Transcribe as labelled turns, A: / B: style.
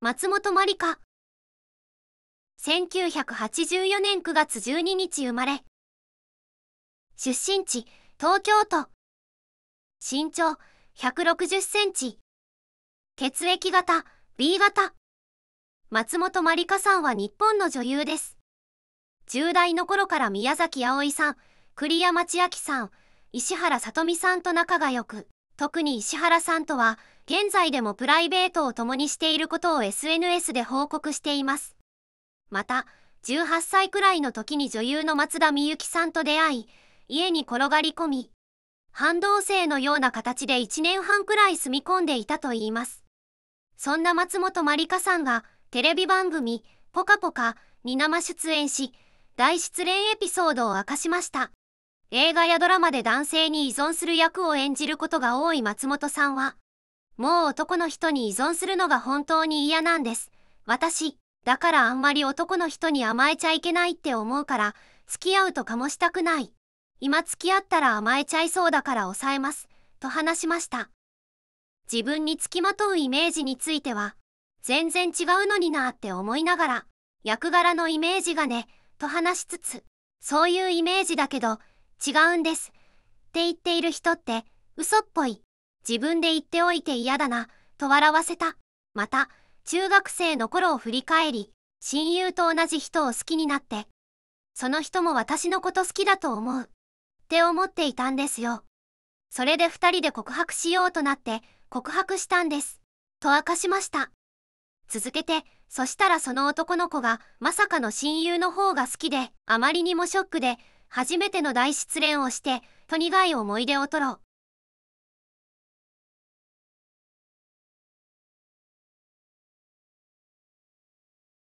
A: 松本まりか1984年9月12日生まれ出身地東京都
B: 身長160センチ血液型 B 型松本まりかさんは日本の女優です10代の頃から宮崎あおいさん栗山千明さん石原さとみさんと仲が良く特に石原さんとは現在でもプライベートを共にしていることを SNS で報告していますまた18歳くらいの時に女優の松田美由紀さんと出会い家に転がり込み半同棲のような形で1年半くらい住み込んでいたといいますそんな松本まりかさんがテレビ番組「ぽかぽか」に生出演し大失恋エピソードを明かしました映画やドラマで男性に依存する役を演じることが多い松本さんは、もう男の人に依存するのが本当に嫌なんです。私、だからあんまり男の人に甘えちゃいけないって思うから、付き合うとかもしたくない。今付き合ったら甘えちゃいそうだから抑えます、と話しました。自分につきまとうイメージについては、全然違うのになって思いながら、役柄のイメージがね、と話しつつ、そういうイメージだけど、違うんです。って言っている人って嘘っぽい。自分で言っておいて嫌だな、と笑わせた。また、中学生の頃を振り返り、親友と同じ人を好きになって、その人も私のこと好きだと思う。って思っていたんですよ。それで二人で告白しようとなって告白したんです。と明かしました。続けて、そしたらその男の子がまさかの親友の方が好きで、あまりにもショックで、初めての大失恋をしてと苦い思い出を取ろう